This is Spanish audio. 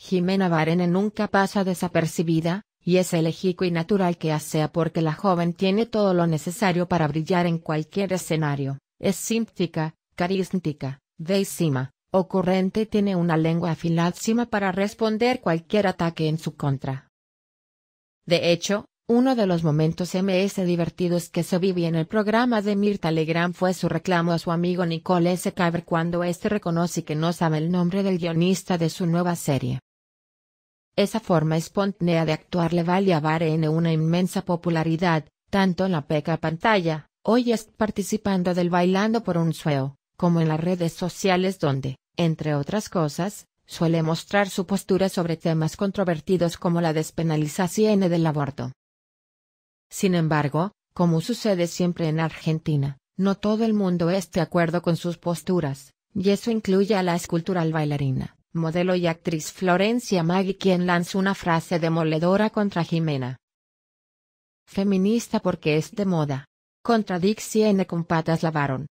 Jimena Barene nunca pasa desapercibida, y es elegico y natural que sea porque la joven tiene todo lo necesario para brillar en cualquier escenario, es símptica, carismática, deísima, ocurrente y tiene una lengua afiláxima para responder cualquier ataque en su contra. De hecho, uno de los momentos MS divertidos que se vivió en el programa de Mirta Legrand fue su reclamo a su amigo Nicole S. Caber cuando éste reconoce que no sabe el nombre del guionista de su nueva serie. Esa forma espontánea de actuar le vale a en una inmensa popularidad, tanto en la peca pantalla, hoy es participando del Bailando por un sueo, como en las redes sociales donde, entre otras cosas, suele mostrar su postura sobre temas controvertidos como la despenalización del aborto. Sin embargo, como sucede siempre en Argentina, no todo el mundo es de acuerdo con sus posturas, y eso incluye a la escultural bailarina modelo y actriz Florencia Maggi quien lanzó una frase demoledora contra Jimena. Feminista porque es de moda. Contra de compatas la patas lavaron.